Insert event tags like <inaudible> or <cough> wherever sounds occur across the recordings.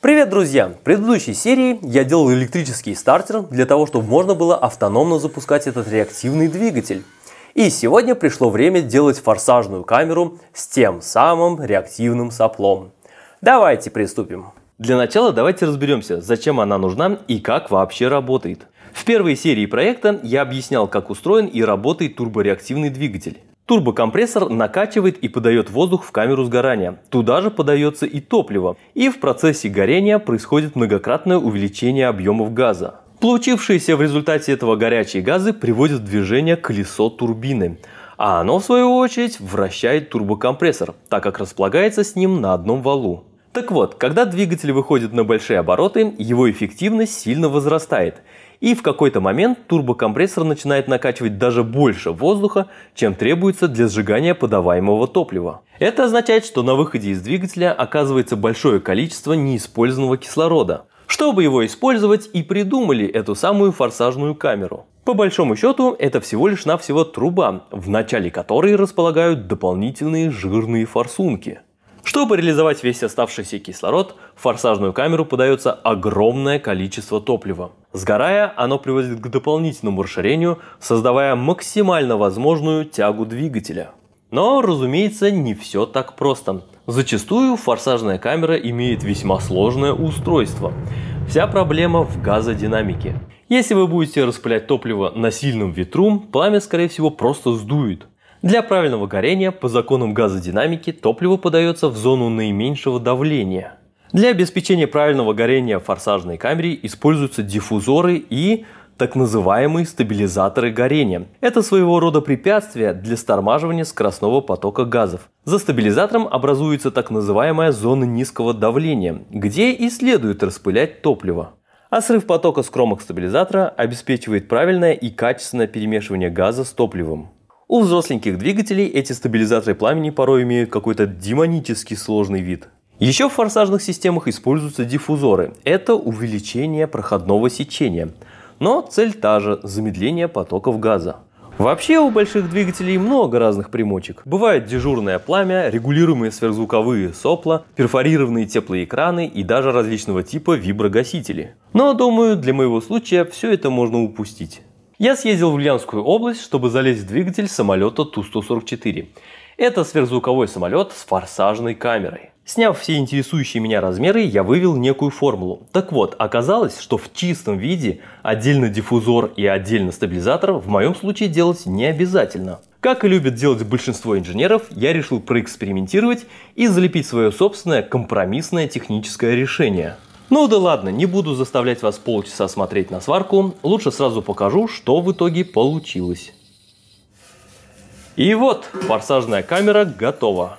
Привет, друзья! В предыдущей серии я делал электрический стартер для того, чтобы можно было автономно запускать этот реактивный двигатель. И сегодня пришло время делать форсажную камеру с тем самым реактивным соплом. Давайте приступим. Для начала давайте разберемся, зачем она нужна и как вообще работает. В первой серии проекта я объяснял, как устроен и работает турбореактивный двигатель. Турбокомпрессор накачивает и подает воздух в камеру сгорания. Туда же подается и топливо. И в процессе горения происходит многократное увеличение объемов газа. Получившиеся в результате этого горячие газы приводят в движение колесо турбины. А оно, в свою очередь, вращает турбокомпрессор, так как располагается с ним на одном валу. Так вот, когда двигатель выходит на большие обороты, его эффективность сильно возрастает – и в какой-то момент турбокомпрессор начинает накачивать даже больше воздуха, чем требуется для сжигания подаваемого топлива. Это означает, что на выходе из двигателя оказывается большое количество неиспользованного кислорода, чтобы его использовать и придумали эту самую форсажную камеру. По большому счету, это всего лишь навсего труба, в начале которой располагают дополнительные жирные форсунки. Чтобы реализовать весь оставшийся кислород, в форсажную камеру подается огромное количество топлива. Сгорая, оно приводит к дополнительному расширению, создавая максимально возможную тягу двигателя. Но, разумеется, не все так просто. Зачастую форсажная камера имеет весьма сложное устройство. Вся проблема в газодинамике. Если вы будете распылять топливо на сильном ветру, пламя, скорее всего, просто сдует. Для правильного горения по законам газодинамики топливо подается в зону наименьшего давления. Для обеспечения правильного горения в форсажной камере используются диффузоры и так называемые стабилизаторы горения. Это своего рода препятствие для стормаживания скоростного потока газов. За стабилизатором образуется так называемая зона низкого давления, где и следует распылять топливо. А срыв потока с кромок стабилизатора обеспечивает правильное и качественное перемешивание газа с топливом. У взросленьких двигателей эти стабилизаторы пламени порой имеют какой-то демонически сложный вид. Еще в форсажных системах используются диффузоры. Это увеличение проходного сечения. Но цель та же – замедление потоков газа. Вообще у больших двигателей много разных примочек. Бывает дежурное пламя, регулируемые сверхзвуковые сопла, перфорированные теплые экраны и даже различного типа виброгасители. Но думаю, для моего случая все это можно упустить. Я съездил в Ульяновскую область, чтобы залезть в двигатель самолета Ту-144. Это сверхзвуковой самолет с форсажной камерой. Сняв все интересующие меня размеры, я вывел некую формулу. Так вот, оказалось, что в чистом виде отдельно диффузор и отдельно стабилизатор в моем случае делать не обязательно. Как и любят делать большинство инженеров, я решил проэкспериментировать и залепить свое собственное компромиссное техническое решение. Ну да ладно, не буду заставлять вас полчаса смотреть на сварку, лучше сразу покажу, что в итоге получилось. И вот, форсажная камера готова.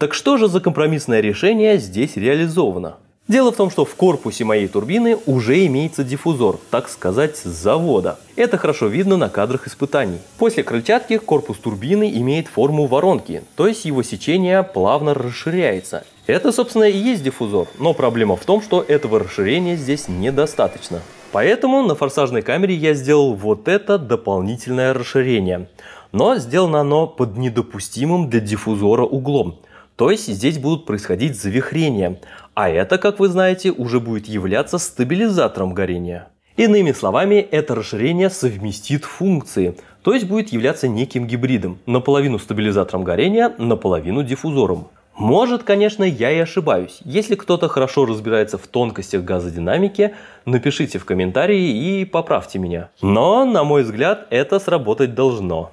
Так что же за компромиссное решение здесь реализовано? Дело в том, что в корпусе моей турбины уже имеется диффузор, так сказать, с завода. Это хорошо видно на кадрах испытаний. После крыльчатки корпус турбины имеет форму воронки, то есть его сечение плавно расширяется. Это, собственно, и есть диффузор, но проблема в том, что этого расширения здесь недостаточно. Поэтому на форсажной камере я сделал вот это дополнительное расширение. Но сделано оно под недопустимым для диффузора углом. То есть здесь будут происходить завихрения, а это, как вы знаете, уже будет являться стабилизатором горения. Иными словами, это расширение совместит функции, то есть будет являться неким гибридом, наполовину стабилизатором горения, наполовину диффузором. Может, конечно, я и ошибаюсь. Если кто-то хорошо разбирается в тонкостях газодинамики, напишите в комментарии и поправьте меня. Но, на мой взгляд, это сработать должно.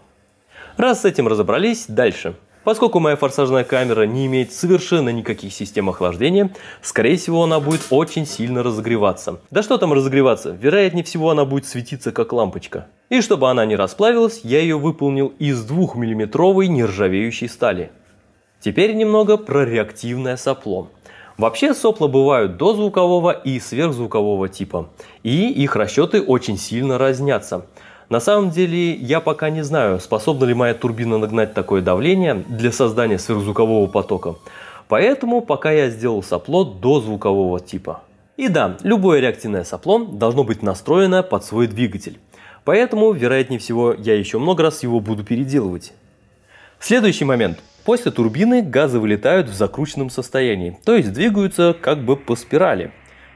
Раз с этим разобрались, дальше. Поскольку моя форсажная камера не имеет совершенно никаких систем охлаждения, скорее всего она будет очень сильно разогреваться. Да что там разогреваться, вероятнее всего она будет светиться как лампочка. И чтобы она не расплавилась, я ее выполнил из 2-миллиметровой нержавеющей стали. Теперь немного про реактивное сопло. Вообще сопла бывают дозвукового и сверхзвукового типа, и их расчеты очень сильно разнятся. На самом деле я пока не знаю, способна ли моя турбина нагнать такое давление для создания сверхзвукового потока. Поэтому пока я сделал сопло до звукового типа. И да, любое реактивное сопло должно быть настроено под свой двигатель. Поэтому, вероятнее всего, я еще много раз его буду переделывать. Следующий момент. После турбины газы вылетают в закрученном состоянии, то есть двигаются как бы по спирали.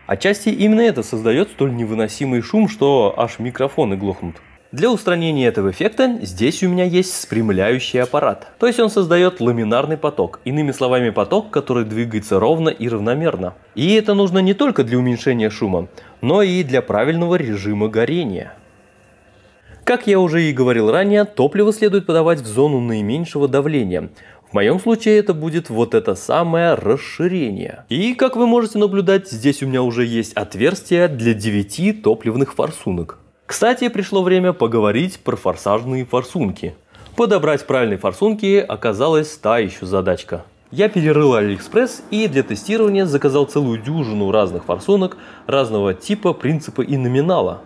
Отчасти именно это создает столь невыносимый шум, что аж микрофоны глохнут. Для устранения этого эффекта здесь у меня есть спрямляющий аппарат. То есть он создает ламинарный поток, иными словами поток, который двигается ровно и равномерно. И это нужно не только для уменьшения шума, но и для правильного режима горения. Как я уже и говорил ранее, топливо следует подавать в зону наименьшего давления. В моем случае это будет вот это самое расширение. И как вы можете наблюдать, здесь у меня уже есть отверстие для 9 топливных форсунок. Кстати, пришло время поговорить про форсажные форсунки. Подобрать правильные форсунки оказалась та еще задачка. Я перерыл Алиэкспресс и для тестирования заказал целую дюжину разных форсунок разного типа, принципа и номинала.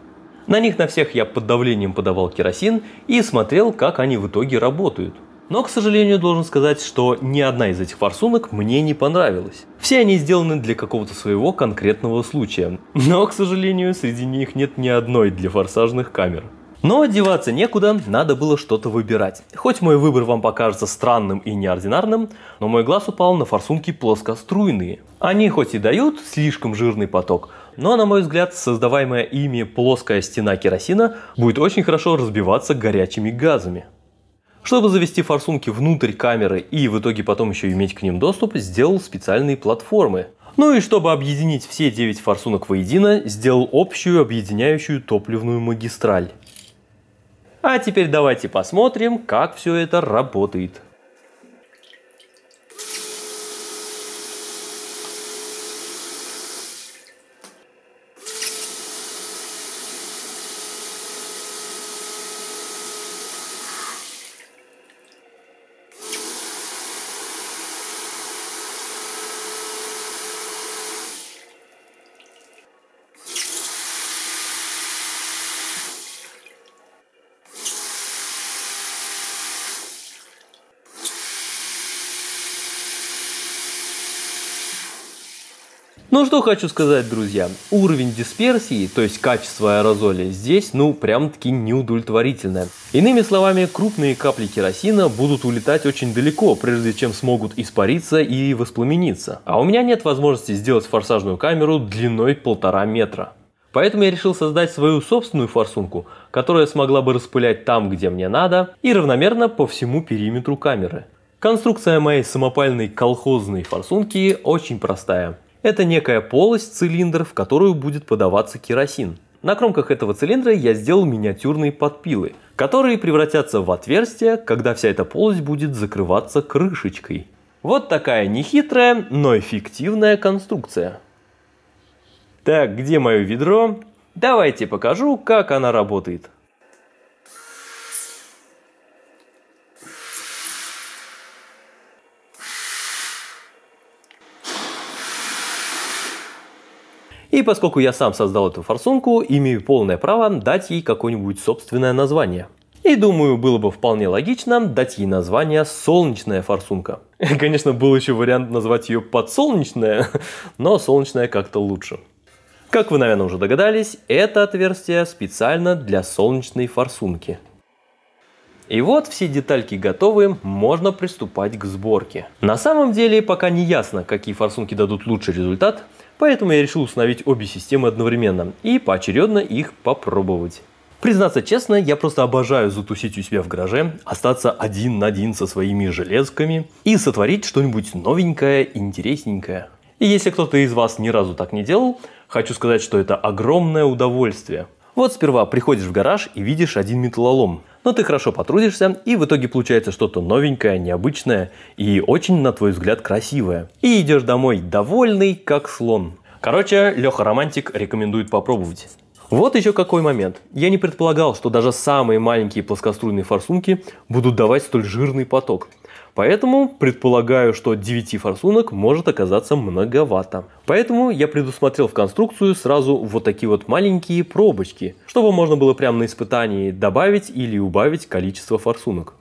На них на всех я под давлением подавал керосин и смотрел, как они в итоге работают. Но, к сожалению, должен сказать, что ни одна из этих форсунок мне не понравилась. Все они сделаны для какого-то своего конкретного случая. Но, к сожалению, среди них нет ни одной для форсажных камер. Но одеваться некуда, надо было что-то выбирать. Хоть мой выбор вам покажется странным и неординарным, но мой глаз упал на форсунки плоскоструйные. Они хоть и дают слишком жирный поток, но, на мой взгляд, создаваемая ими плоская стена керосина будет очень хорошо разбиваться горячими газами. Чтобы завести форсунки внутрь камеры и в итоге потом еще иметь к ним доступ, сделал специальные платформы. Ну и чтобы объединить все 9 форсунок воедино, сделал общую объединяющую топливную магистраль. А теперь давайте посмотрим, как все это работает. Ну что хочу сказать, друзья, уровень дисперсии, то есть качество аэрозоля здесь, ну прям таки неудовлетворительное. Иными словами, крупные капли керосина будут улетать очень далеко, прежде чем смогут испариться и воспламениться. А у меня нет возможности сделать форсажную камеру длиной полтора метра. Поэтому я решил создать свою собственную форсунку, которая смогла бы распылять там, где мне надо, и равномерно по всему периметру камеры. Конструкция моей самопальной колхозной форсунки очень простая. Это некая полость цилиндр, в которую будет подаваться керосин. На кромках этого цилиндра я сделал миниатюрные подпилы, которые превратятся в отверстия, когда вся эта полость будет закрываться крышечкой. Вот такая нехитрая, но эффективная конструкция. Так, где мое ведро? Давайте покажу, как она работает. И поскольку я сам создал эту форсунку, имею полное право дать ей какое-нибудь собственное название. И думаю, было бы вполне логично дать ей название «Солнечная форсунка». <laughs> Конечно, был еще вариант назвать ее «Подсолнечная», <laughs> но «Солнечная» как-то лучше. Как вы, наверное, уже догадались, это отверстие специально для солнечной форсунки. И вот все детальки готовы, можно приступать к сборке. На самом деле пока не ясно, какие форсунки дадут лучший результат, Поэтому я решил установить обе системы одновременно и поочередно их попробовать. Признаться честно, я просто обожаю затусить у себя в гараже, остаться один на один со своими железками и сотворить что-нибудь новенькое, интересненькое. И если кто-то из вас ни разу так не делал, хочу сказать, что это огромное удовольствие. Вот сперва приходишь в гараж и видишь один металлолом но ты хорошо потрудишься, и в итоге получается что-то новенькое, необычное и очень, на твой взгляд, красивое. И идешь домой довольный, как слон. Короче, Леха Романтик рекомендует попробовать. Вот еще какой момент. Я не предполагал, что даже самые маленькие плоскоструйные форсунки будут давать столь жирный поток. Поэтому предполагаю, что 9 форсунок может оказаться многовато. Поэтому я предусмотрел в конструкцию сразу вот такие вот маленькие пробочки, чтобы можно было прямо на испытании добавить или убавить количество форсунок.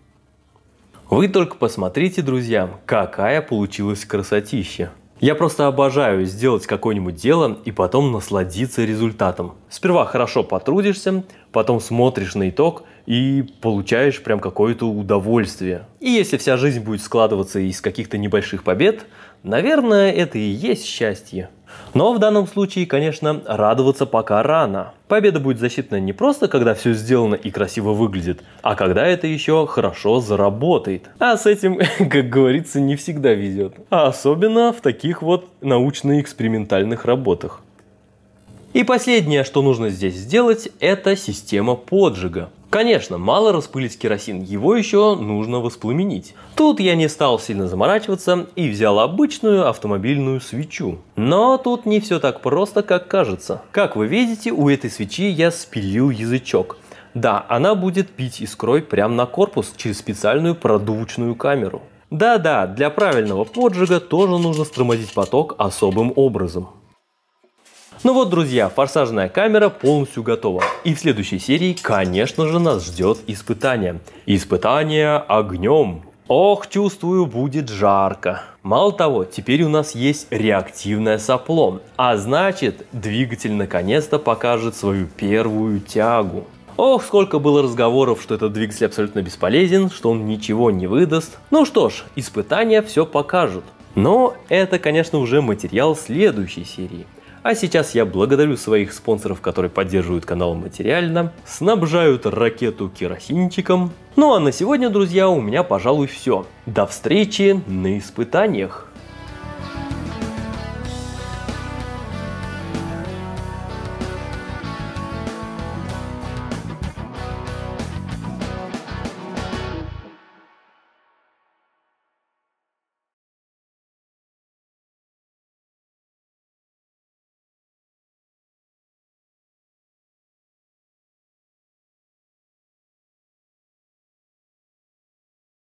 Вы только посмотрите, друзья, какая получилась красотища. Я просто обожаю сделать какое-нибудь дело и потом насладиться результатом. Сперва хорошо потрудишься, потом смотришь на итог и получаешь прям какое-то удовольствие. И если вся жизнь будет складываться из каких-то небольших побед, наверное, это и есть счастье. Но в данном случае, конечно, радоваться пока рано. Победа будет засчитана не просто, когда все сделано и красиво выглядит, а когда это еще хорошо заработает. А с этим, <laughs> как говорится, не всегда везет. А особенно в таких вот научно-экспериментальных работах. И последнее, что нужно здесь сделать, это система поджига. Конечно, мало распылить керосин, его еще нужно воспламенить. Тут я не стал сильно заморачиваться и взял обычную автомобильную свечу. Но тут не все так просто, как кажется. Как вы видите, у этой свечи я спилил язычок. Да, она будет пить искрой прямо на корпус через специальную продувочную камеру. Да-да, для правильного поджига тоже нужно стромозить поток особым образом. Ну вот, друзья, форсажная камера полностью готова. И в следующей серии, конечно же, нас ждет испытание. Испытание огнем. Ох, чувствую, будет жарко. Мало того, теперь у нас есть реактивное сопло, а значит, двигатель наконец-то покажет свою первую тягу. Ох, сколько было разговоров, что этот двигатель абсолютно бесполезен, что он ничего не выдаст. Ну что ж, испытания все покажут. Но это, конечно, уже материал следующей серии. А сейчас я благодарю своих спонсоров, которые поддерживают канал материально, снабжают ракету керосинчиком. Ну а на сегодня, друзья, у меня, пожалуй, все. До встречи на испытаниях!